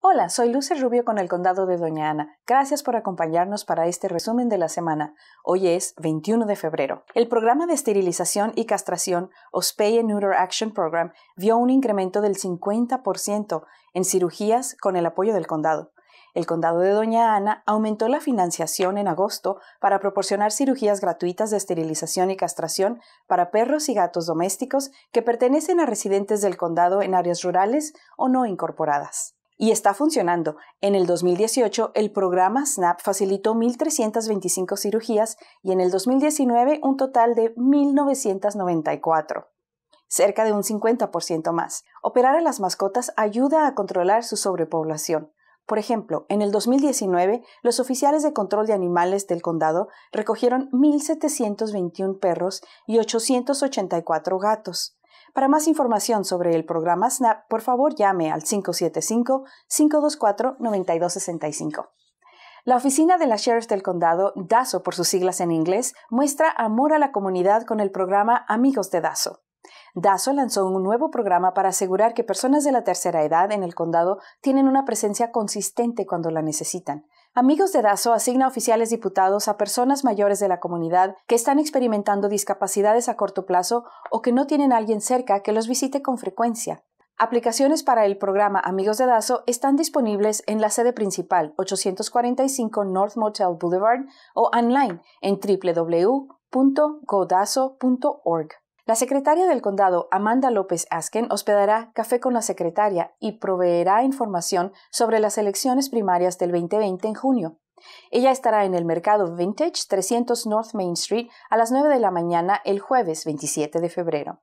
Hola, soy Luce Rubio con el Condado de Doña Ana. Gracias por acompañarnos para este resumen de la semana. Hoy es 21 de febrero. El programa de esterilización y castración Ospey and Neuter Action Program vio un incremento del 50% en cirugías con el apoyo del condado. El condado de Doña Ana aumentó la financiación en agosto para proporcionar cirugías gratuitas de esterilización y castración para perros y gatos domésticos que pertenecen a residentes del condado en áreas rurales o no incorporadas y está funcionando. En el 2018, el programa SNAP facilitó 1.325 cirugías y en el 2019 un total de 1.994 cerca de un 50% más. Operar a las mascotas ayuda a controlar su sobrepoblación. Por ejemplo, en el 2019, los oficiales de control de animales del condado recogieron 1.721 perros y 884 gatos. Para más información sobre el programa SNAP, por favor llame al 575-524-9265. La oficina de la Sheriff del Condado, DASO por sus siglas en inglés, muestra amor a la comunidad con el programa Amigos de DASO. DASO lanzó un nuevo programa para asegurar que personas de la tercera edad en el condado tienen una presencia consistente cuando la necesitan. Amigos de Dazo asigna oficiales diputados a personas mayores de la comunidad que están experimentando discapacidades a corto plazo o que no tienen alguien cerca que los visite con frecuencia. Aplicaciones para el programa Amigos de Dazo están disponibles en la sede principal 845 North Motel Boulevard o online en www.godazo.org. La secretaria del condado, Amanda López Asken, hospedará Café con la secretaria y proveerá información sobre las elecciones primarias del 2020 en junio. Ella estará en el mercado Vintage 300 North Main Street a las 9 de la mañana el jueves 27 de febrero.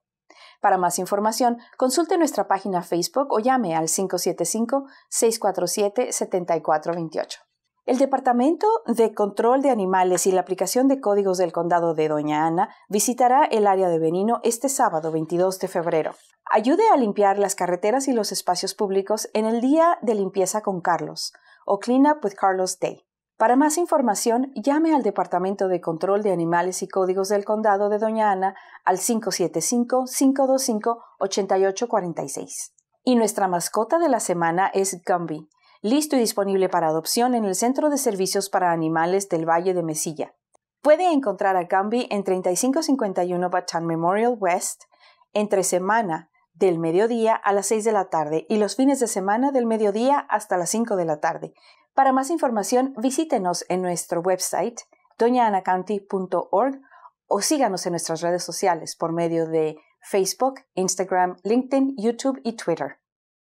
Para más información, consulte nuestra página Facebook o llame al 575-647-7428. El Departamento de Control de Animales y la aplicación de códigos del condado de Doña Ana visitará el área de Benino este sábado 22 de febrero. Ayude a limpiar las carreteras y los espacios públicos en el Día de Limpieza con Carlos o Clean Up with Carlos Day. Para más información, llame al Departamento de Control de Animales y Códigos del Condado de Doña Ana al 575-525-8846. Y nuestra mascota de la semana es Gumby, listo y disponible para adopción en el Centro de Servicios para Animales del Valle de Mesilla. Puede encontrar a Gambi en 3551 Batán Memorial West entre semana del mediodía a las 6 de la tarde y los fines de semana del mediodía hasta las 5 de la tarde. Para más información, visítenos en nuestro website doñaanacounty.org o síganos en nuestras redes sociales por medio de Facebook, Instagram, LinkedIn, YouTube y Twitter.